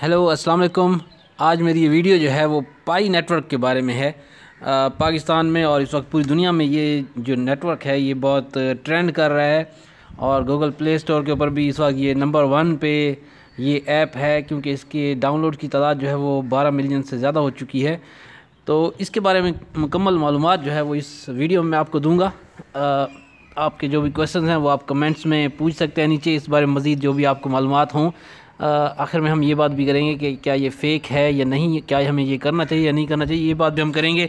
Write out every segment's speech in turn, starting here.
hello अस्सलाम वालेकुम आज मेरी ये वीडियो जो है वो पाई नेटवर्क के बारे में है आ, पाकिस्तान में और इस वक्त पूरी दुनिया में ये जो नेटवर्क है ये बहुत ट्रेंड कर रहा है और गूगल प्ले स्टोर के ऊपर भी इस वक्त ये नंबर वन पे ये ऐप है क्योंकि इसके डाउनलोड की तादाद जो है वो बारह मिलियन से ज़्यादा हो चुकी है तो इसके बारे में मुकम्मल मालूम जो है वो इस वीडियो में आपको दूँगा आपके जो भी क्वेश्चन हैं वो आप कमेंट्स में पूछ सकते हैं नीचे इस बारे में मज़ीद जो भी आपको मालूम हों आखिर में हम ये बात भी करेंगे कि क्या ये फ़ेक है या नहीं क्या हमें ये करना चाहिए या नहीं करना चाहिए ये बात भी हम करेंगे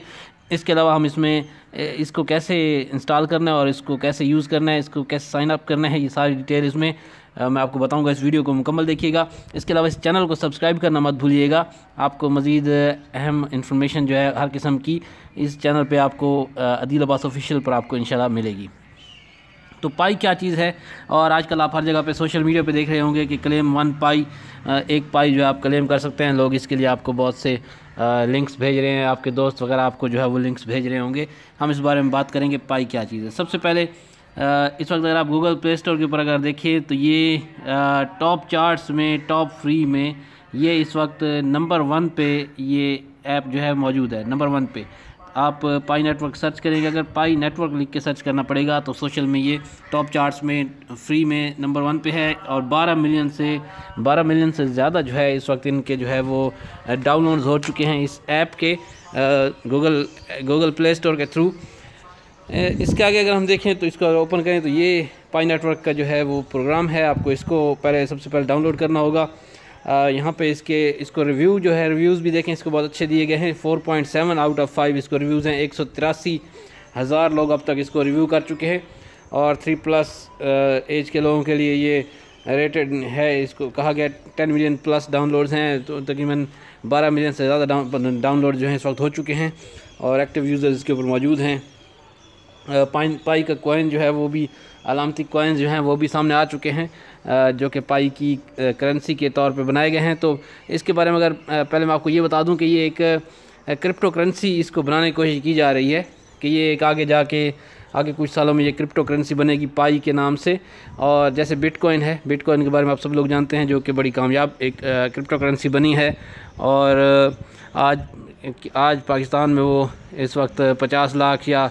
इसके अलावा हम इसमें इसको कैसे इंस्टॉल करना है और इसको कैसे यूज़ करना है इसको कैसे साइन अप करना है ये सारी डिटेल इसमें मैं आपको बताऊंगा इस वीडियो को मुकम्मल देखिएगा इसके अलावा इस चैनल को सब्सक्राइब करना मत भूलिएगा आपको मज़ीद अहम इन्फॉर्मेशन जो है हर किस्म की इस चैनल पे आपको अदील अब्बास ऑफिशियल पर आपको इंशाल्लाह मिलेगी तो पाई क्या चीज़ है और आजकल आप हर जगह पे सोशल मीडिया पे देख रहे होंगे कि क्लेम वन पाई एक पाई जो है आप क्लेम कर सकते हैं लोग इसके लिए आपको बहुत से लिंक्स भेज रहे हैं आपके दोस्त वगैरह आपको जो है वो लिंक्स भेज रहे होंगे हम इस बारे में बात करेंगे पाई क्या चीज़ है सबसे पहले इस वक्त अगर आप गूगल प्ले स्टोर के ऊपर अगर देखिए तो ये टॉप चार्ट्स में टॉप फ्री में ये इस वक्त नंबर वन पे ये ऐप जो है मौजूद है नंबर वन पे आप पाई नेटवर्क सर्च करेंगे अगर पाई नेटवर्क लिख के सर्च करना पड़ेगा तो सोशल में ये टॉप चार्ट्स में फ्री में नंबर वन पे है और 12 मिलियन से 12 मिलियन से ज़्यादा जो है इस वक्त इनके जो है वो डाउनलोड्स हो चुके हैं इस ऐप के गूगल गूगल प्ले स्टोर के थ्रू इसके आगे अगर हम देखें तो इसको ओपन करें तो ये पाई नेटवर्क का जो है वो प्रोग्राम है आपको इसको पहले सबसे पहले डाउनलोड करना होगा यहाँ पे इसके इसको रिव्यू जो है रिव्यूज़ भी देखें इसको बहुत अच्छे दिए गए हैं 4.7 आउट ऑफ 5 इसको रिव्यूज़ हैं एक हज़ार लोग अब तक इसको रिव्यू कर चुके हैं और थ्री प्लस एज के लोगों के लिए ये रेटेड है इसको कहा गया टेन मिलियन प्लस डाउनलोड्स हैं तो तकरीबन बारह मिलियन से ज़्यादा डाउनलोड जो हैं इस वक्त हो चुके हैं और एक्टिव यूज़र्स इसके ऊपर मौजूद हैं पाइन पाई का कोइन जो है वो भी अलामती कॉइन्स जो हैं वो भी सामने आ चुके हैं जो कि पाई की करेंसी के तौर पे बनाए गए हैं तो इसके बारे में अगर पहले मैं आपको ये बता दूं कि ये एक क्रिप्टो करेंसी इसको बनाने की कोशिश की जा रही है कि ये एक आगे जाके आगे कुछ सालों में ये क्रिप्टो करेंसी बनेगी पाई के नाम से और जैसे बिटकॉइन है बिटकॉइन के बारे में आप सब लोग जानते हैं जो कि बड़ी कामयाब एक क्रिप्टो करेंसी बनी है और आज आज पाकिस्तान में वो इस वक्त पचास लाख या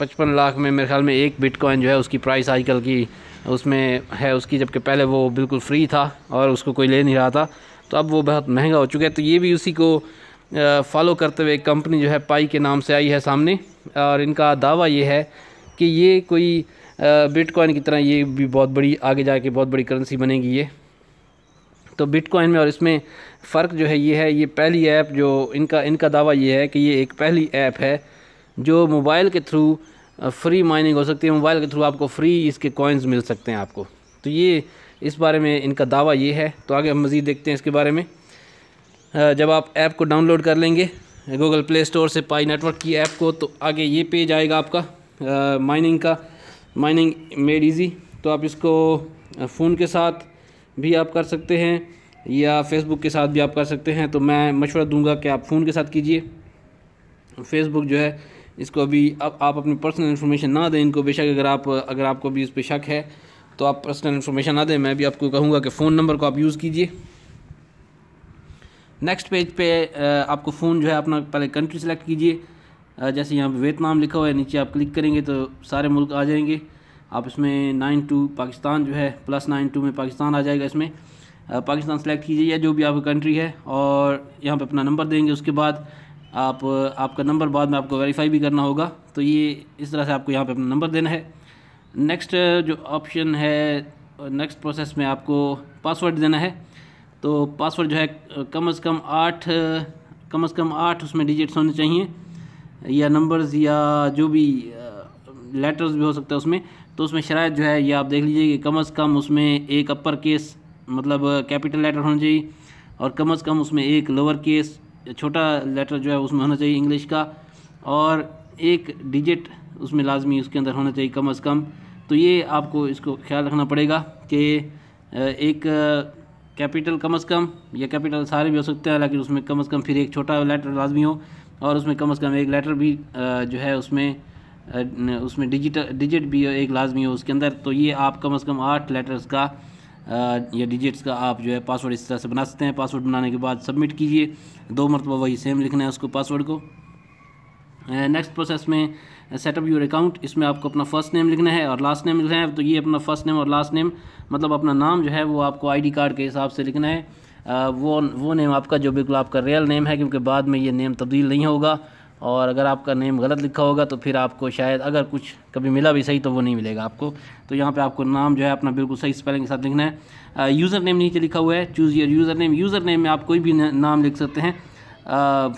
पचपन लाख में मेरे ख्याल में एक बिटकॉइन जो है उसकी प्राइस आजकल की उसमें है उसकी जबकि पहले वो बिल्कुल फ्री था और उसको कोई ले नहीं रहा था तो अब वो बहुत महंगा हो चुका है तो ये भी उसी को फॉलो करते हुए कंपनी जो है पाई के नाम से आई है सामने और इनका दावा ये है कि ये कोई बिटकॉइन की तरह ये भी बहुत बड़ी आगे जा बहुत बड़ी करेंसी बनेगी ये तो बिटकॉइन में और इसमें फ़र्क जो है ये है ये पहली ऐप जो इनका इनका दावा ये है कि ये एक पहली ऐप है जो मोबाइल के थ्रू फ्री माइनिंग हो सकती है मोबाइल के थ्रू आपको फ्री इसके कॉइन्स मिल सकते हैं आपको तो ये इस बारे में इनका दावा ये है तो आगे हम मज़ीद देखते हैं इसके बारे में जब आप ऐप को डाउनलोड कर लेंगे गूगल प्ले स्टोर से पाई नेटवर्क की ऐप को तो आगे ये पेज आएगा आपका माइनिंग का माइनिंग मेड इज़ी तो आप इसको फ़ोन के साथ भी आप कर सकते हैं या फेसबुक के साथ भी आप कर सकते हैं तो मैं मशवरा दूंगा कि आप फ़ोन के साथ कीजिए फेसबुक जो है इसको अभी अब आप अपनी पर्सनल इन्फॉर्मेशन ना दें इनको बेशक अगर आप अगर आपको भी इस पर शक है तो आप पर्सनल इन्फॉर्मेशन ना दें मैं भी आपको कहूँगा कि फ़ोन नंबर को आप यूज़ कीजिए नेक्स्ट पेज पे आपको फ़ोन जो है अपना पहले कंट्री सेलेक्ट कीजिए जैसे यहाँ पे वियतनाम लिखा हुआ है नीचे आप क्लिक करेंगे तो सारे मुल्क आ जाएंगे आप इसमें नाइन टू पाकिस्तान जो है प्लस नाइन टू में पाकिस्तान आ जाएगा इसमें पाकिस्तान सेलेक्ट कीजिए या जो भी आपकी कंट्री है और यहाँ पे अपना नंबर देंगे उसके बाद आप आपका नंबर बाद में आपको वेरीफाई भी करना होगा तो ये इस तरह से आपको यहाँ पे अपना नंबर देना है नेक्स्ट जो ऑप्शन है नेक्स्ट प्रोसेस में आपको पासवर्ड देना है तो पासवर्ड जो है कम से कम आठ कम से कम आठ उसमें डिजिट्स होने चाहिए या नंबर्स या जो भी लेटर्स भी हो सकता है उसमें तो उसमें शराय जो है ये आप देख लीजिए कि कम अज़ कम उसमें एक अपर केस मतलब कैपिटल लेटर होना चाहिए और कम अज़ कम उसमें एक लोअर केस छोटा लेटर जो है उसमें होना चाहिए इंग्लिश का और एक डिजिट उसमें लाजमी उसके अंदर होना चाहिए कम अज़ कम तो ये आपको इसको ख्याल रखना पड़ेगा कि एक कैपिटल कम अज़ कम या कैपिटल सारे भी हो सकते हैं लेकिन उसमें कम अज़ कम फिर एक छोटा लेटर लाजमी हो और उसमें कम अज़ कम एक लेटर भी जो है उसमें उसमें डिजिटल डिजिट भी एक लाजमी हो उसके अंदर तो ये आप कम अज़ कम आठ लेटर्स का या डिजिट्स का आप जो है पासवर्ड इस तरह से बना सकते हैं पासवर्ड बनाने के बाद सबमिट कीजिए दो मरतबा वही सेम लिखना है उसको पासवर्ड को नेक्स्ट प्रोसेस में सेटअप योर अकाउंट इसमें आपको अपना फर्स्ट नेम लिखना है और लास्ट नेम लिखना है तो ये अपना फर्स्ट नेम और लास्ट नेम मतलब अपना नाम जो है वो आपको आईडी कार्ड के हिसाब से लिखना है आ, वो वो नेम आपका जो बिल्कुल आपका रियल नेम है क्योंकि बाद में ये नेम तब्दील नहीं होगा और अगर आपका नेम गलत लिखा होगा तो फिर आपको शायद अगर कुछ कभी मिला भी सही तो वो नहीं मिलेगा आपको तो यहाँ पे आपको नाम जो है अपना बिल्कुल सही स्पेलिंग के साथ लिखना है यूज़र नेम नीचे लिखा हुआ है choose your user name user name में आप कोई भी नाम लिख सकते हैं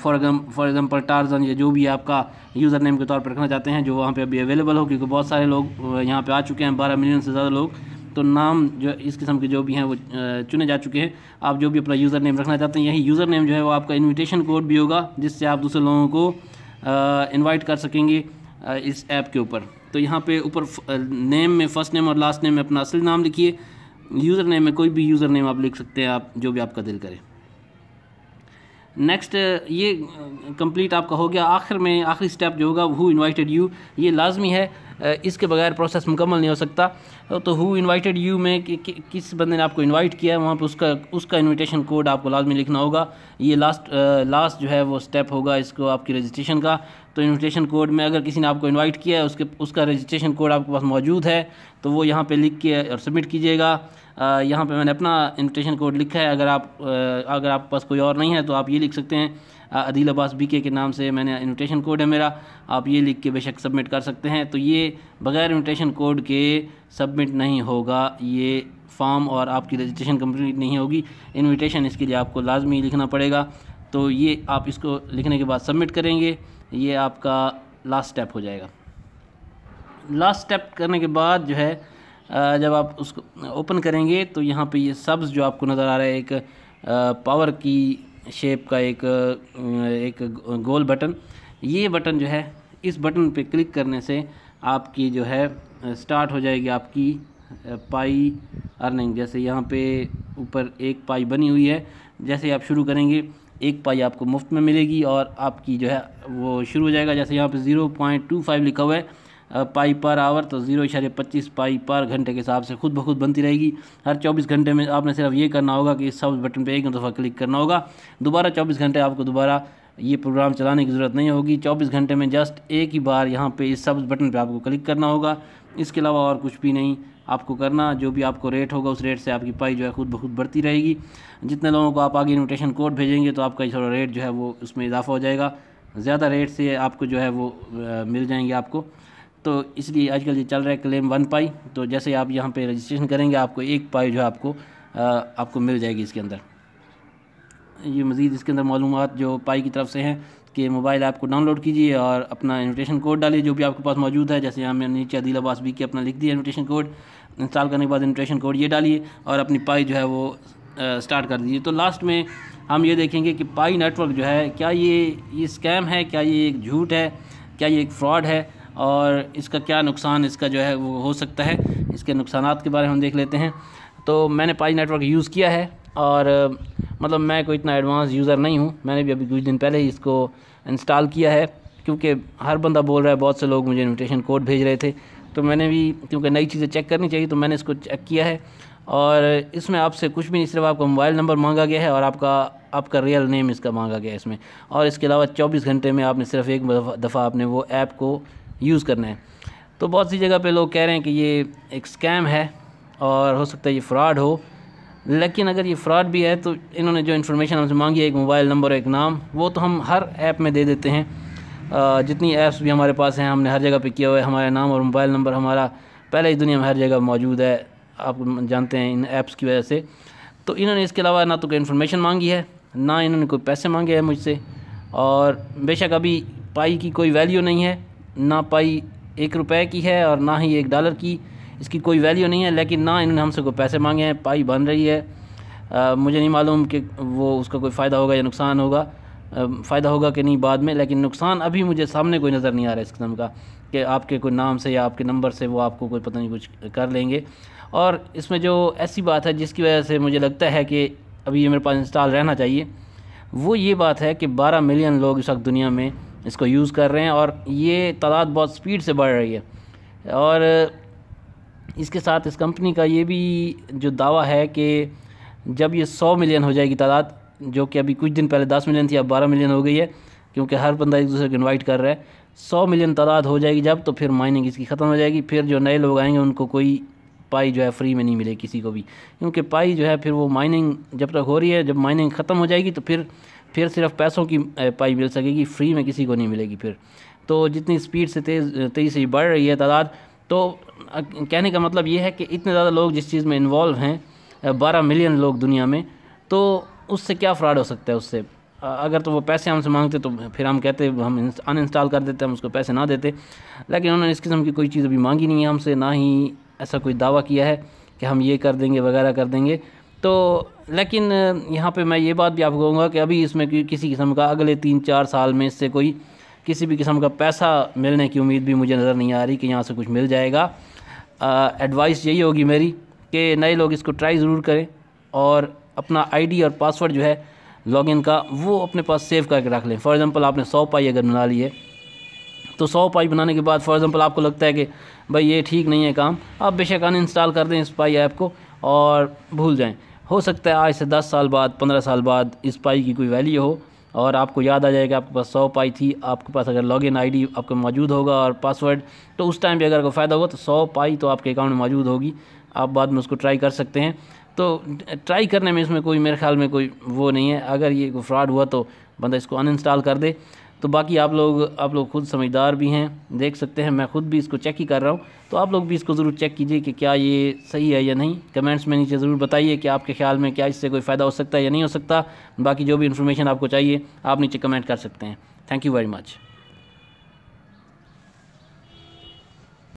फॉर फॉर एग्ज़ाम्पल टारज़न या जो भी आपका यूज़र नेम के तौर पर रखना चाहते हैं जो वहाँ पर अभी अवेलेबल हो क्योंकि बहुत सारे लोग यहाँ पर आ चुके हैं बारह मिलियन से ज़्यादा लोग तो नाम जो इस किस्म के जो भी हैं वो चुने जा चुके हैं आप जो भी अपना यूज़र नेम रखना चाहते हैं यही यूज़र नेम जो है वो आपका इन्विटेशन कोड भी होगा जिससे आप दूसरे लोगों को इनवाइट कर सकेंगे इस ऐप के ऊपर तो यहाँ पे ऊपर नेम में फ़र्स्ट नेम और लास्ट नेम में अपना असली नाम लिखिए यूज़र नेम में कोई भी यूज़र नेम आप लिख सकते हैं आप जो भी आपका दिल करें नेक्स्ट ये कंप्लीट uh, आपका हो गया आखिर में आखिरी स्टेप जो होगा हु इनवाइटेड यू ये लाजमी है uh, इसके बगैर प्रोसेस मुकम्मल नहीं हो सकता uh, तो हु इनवाइटेड यू में कि, कि, किस बंदे ने आपको इनवाइट किया है वहाँ पर उसका उसका इनविटेशन कोड आपको लाजमी लिखना होगा ये लास्ट लास्ट जो है वो स्टेप होगा इसको आपकी रजिस्ट्रेशन का तो इनविटेशन कोड में अगर किसी ने आपको इनवाइट किया है उसके उसका रजिस्ट्रेशन कोड आपके पास मौजूद है तो वो यहाँ पर लिख के और सबमिट कीजिएगा यहाँ पे मैंने अपना इन्विटेशन कोड लिखा है अगर आप अगर आपके पास कोई और नहीं है तो आप ये लिख सकते हैं अदील अब्बास बी के नाम से मैंने इन्विटेशन कोड है मेरा आप ये लिख के बेशक सबमिट कर सकते हैं तो ये बगैर इन्विटेशन कोड के सबमिट नहीं होगा ये फॉर्म और आपकी रजिस्ट्रेशन कम्प्लीट नहीं होगी इन्विटेशन इसके लिए आपको लाजमी लिखना पड़ेगा तो ये आप इसको लिखने के बाद सबमिट करेंगे ये आपका लास्ट स्टेप हो जाएगा लास्ट स्टेप करने के बाद जो है जब आप उसको ओपन करेंगे तो यहाँ पे ये सब्ज़ जो आपको नज़र आ रहा है एक पावर की शेप का एक एक गोल बटन ये बटन जो है इस बटन पे क्लिक करने से आपकी जो है स्टार्ट हो जाएगी आपकी पाई अर्निंग जैसे यहाँ पे ऊपर एक पाई बनी हुई है जैसे आप शुरू करेंगे एक पाई आपको मुफ्त में मिलेगी और आपकी जो है वो शुरू हो जाएगा जैसे यहाँ पे ज़ीरो पॉइंट टू फाइव लिखा हुआ है पाई पर आवर तो ज़ीरो इशारे पच्चीस पाई पर घंटे के हिसाब से खुद ब खुद बनती रहेगी हर चौबीस घंटे में आपने सिर्फ ये करना होगा कि इस सब बटन पर एक दफ़ा क्लिक करना होगा दोबारा चौबीस घंटे आपको दोबारा ये प्रोग्राम चलाने की ज़रूरत नहीं होगी 24 घंटे में जस्ट एक ही बार यहाँ पे इस सब्ज़ बटन पे आपको क्लिक करना होगा इसके अलावा और कुछ भी नहीं आपको करना जो भी आपको रेट होगा उस रेट से आपकी पाई जो है खुद ब खुद बढ़ती रहेगी जितने लोगों को आप आगे इन्विटेशन कोड भेजेंगे तो आपका थोड़ा रेट जो है वो उसमें इजाफा हो जाएगा ज़्यादा रेट से आपको जो है वो मिल जाएंगे आपको तो इसलिए आजकल ये चल रहा है क्लेम वन पाई तो जैसे आप यहाँ पे रजिस्ट्रेशन करेंगे आपको एक पाई जो है आपको आ, आपको मिल जाएगी इसके अंदर ये मज़ीद इसके अंदर मालूम जो पाई की तरफ से हैं कि मोबाइल ऐप को डाउनलोड कीजिए और अपना इन्विटेशन कोड डालिए जो भी आपके पास मौजूद है जैसे यहाँ मैंने नीचे अदील अब्बास बी के अपना लिख दिया इन्विटेशन कोड इंस्टॉल करने के बाद इन्विटेशन कोड ये डालिए और अपनी पाई जो है वो आ, स्टार्ट कर दीजिए तो लास्ट में हम ये देखेंगे कि पाई नेटवर्क जो है क्या ये ये स्कैम है क्या ये एक झूठ है क्या ये एक फ्रॉड है और इसका क्या नुकसान इसका जो है वो हो सकता है इसके नुकसान के बारे में हम देख लेते हैं तो मैंने पाई नेटवर्क यूज़ किया है और मतलब मैं कोई इतना एडवांस यूज़र नहीं हूँ मैंने भी अभी कुछ दिन पहले ही इसको इंस्टॉल किया है क्योंकि हर बंदा बोल रहा है बहुत से लोग मुझे इन्विटेशन कोड भेज रहे थे तो मैंने भी क्योंकि नई चीज़ें चेक करनी चाहिए तो मैंने इसको चेक किया है और इसमें आपसे कुछ भी नहीं सिर्फ आपका मोबाइल नंबर मांगा गया है और आपका आपका रियल नेम इसका मांगा गया है इसमें और इसके अलावा 24 घंटे में आपने सिर्फ एक दफ़ा आपने वो ऐप को यूज़ करना है तो बहुत सी जगह पे लोग कह रहे हैं कि ये एक स्कैम है और हो सकता है ये फ़्रॉड हो लेकिन अगर ये फ़्रॉड भी है तो इन्होंने जो इन्फॉर्मेशन हमसे मांगी है एक मोबाइल नंबर और एक नाम वो तो हम हर ऐप में दे देते हैं जितनी ऐप्स भी हमारे पास हैं हमने हर जगह पे किया हुआ है हमारा नाम और मोबाइल नंबर हमारा पहले ही दुनिया में हर जगह मौजूद है आप जानते हैं इन ऐप्स की वजह से तो इन्होंने इसके अलावा ना तो कोई इन्फॉर्मेशन मांगी है ना इन्होंने कोई पैसे मांगे हैं मुझसे और बेशक अभी पाई की कोई वैल्यू नहीं है ना पाई एक रुपए की है और ना ही एक डॉलर की इसकी कोई वैल्यू नहीं है लेकिन ना इन्होंने हमसे कोई पैसे मांगे हैं पाई बन रही है आ, मुझे नहीं मालूम कि वो उसका कोई फ़ायदा होगा या नुकसान होगा फ़ायदा होगा कि नहीं बाद में लेकिन नुकसान अभी मुझे सामने कोई नज़र नहीं आ रहा इस किस्म का कि आपके कोई नाम से या आपके नंबर से वो आपको कोई पता नहीं कुछ कर लेंगे और इसमें जो ऐसी बात है जिसकी वजह से मुझे लगता है कि अभी ये मेरे पास इंस्टॉल रहना चाहिए वो ये बात है कि 12 मिलियन लोग इस वक्त दुनिया में इसको यूज़ कर रहे हैं और ये तादाद बहुत स्पीड से बढ़ रही है और इसके साथ इस कंपनी का ये भी जो दावा है कि जब ये सौ मिलियन हो जाएगी तादाद जो कि अभी कुछ दिन पहले दस मिलियन थी अब बारह मिलियन हो गई है क्योंकि हर बंदा एक दूसरे को इन्वाइट कर रहा है सौ मिलियन तादाद हो जाएगी जब तो फिर माइनिंग इसकी ख़त्म हो जाएगी फिर जो नए लोग आएंगे उनको कोई पाई जो है फ्री में नहीं मिले किसी को भी क्योंकि पाई जो है फिर वो माइनिंग जब तक हो रही है जब माइनिंग ख़त्म हो जाएगी तो फिर फिर सिर्फ पैसों की पाई मिल सकेगी फ्री में किसी को नहीं मिलेगी फिर तो जितनी स्पीड से तेज़ तेज़ी से बढ़ रही है तादाद तो कहने का मतलब ये है कि इतने ज़्यादा लोग जिस चीज़ में इन्वॉल्व हैं बारह मिलियन लोग दुनिया में तो उससे क्या फ्रॉड हो सकता है उससे अगर तो वो पैसे हमसे मांगते तो फिर हम कहते हम अनइंस्टॉल कर देते हम उसको पैसे ना देते लेकिन उन्होंने इस किस्म की कोई चीज़ अभी मांगी नहीं है हमसे ना ही ऐसा कोई दावा किया है कि हम ये कर देंगे वगैरह कर देंगे तो लेकिन यहाँ पे मैं ये बात भी आपको कहूँगा कि अभी इसमें किसी किस्म का अगले तीन चार साल में इससे कोई किसी भी किस्म का पैसा मिलने की उम्मीद भी मुझे नज़र नहीं आ रही कि यहाँ से कुछ मिल जाएगा एडवाइस यही होगी मेरी कि नए लोग इसको ट्राई ज़रूर करें और अपना आईडी और पासवर्ड जो है लॉगिन का वो अपने पास सेव करके रख लें फॉर एग्ज़ाम्पल आपने सौ पाई अगर बना ली है तो सौ पाई बनाने के बाद फॉर एग्ज़ाम्पल आपको लगता है कि भाई ये ठीक नहीं है काम आप बेशक अन इंस्टॉल कर दें इस पाई ऐप को और भूल जाएँ हो सकता है आज से दस साल बाद पंद्रह साल बाद इस पाई की कोई वैल्यू हो और आपको याद आ जाएगा आपके पास सौ पाई थी आपके पास अगर लॉगिन आईडी आपका मौजूद होगा और पासवर्ड तो उस टाइम भी अगर कोई फ़ायदा होगा तो सौ पाई तो आपके अकाउंट में मौजूद होगी आप बाद में उसको ट्राई कर सकते हैं तो ट्राई करने में इसमें कोई मेरे ख्याल में कोई वो नहीं है अगर ये फ्रॉड हुआ तो बंदा इसको अनइंस्टॉल कर दे तो बाकी आप लोग आप लोग खुद समझदार भी हैं देख सकते हैं मैं खुद भी इसको चेक ही कर रहा हूँ तो आप लोग भी इसको ज़रूर चेक कीजिए कि क्या ये सही है या नहीं कमेंट्स में नीचे ज़रूर बताइए कि आपके ख्याल में क्या इससे कोई फ़ायदा हो सकता है या नहीं हो सकता बाकी जो भी इन्फॉर्मेशन आपको चाहिए आप नीचे कमेंट कर सकते हैं थैंक यू वेरी मच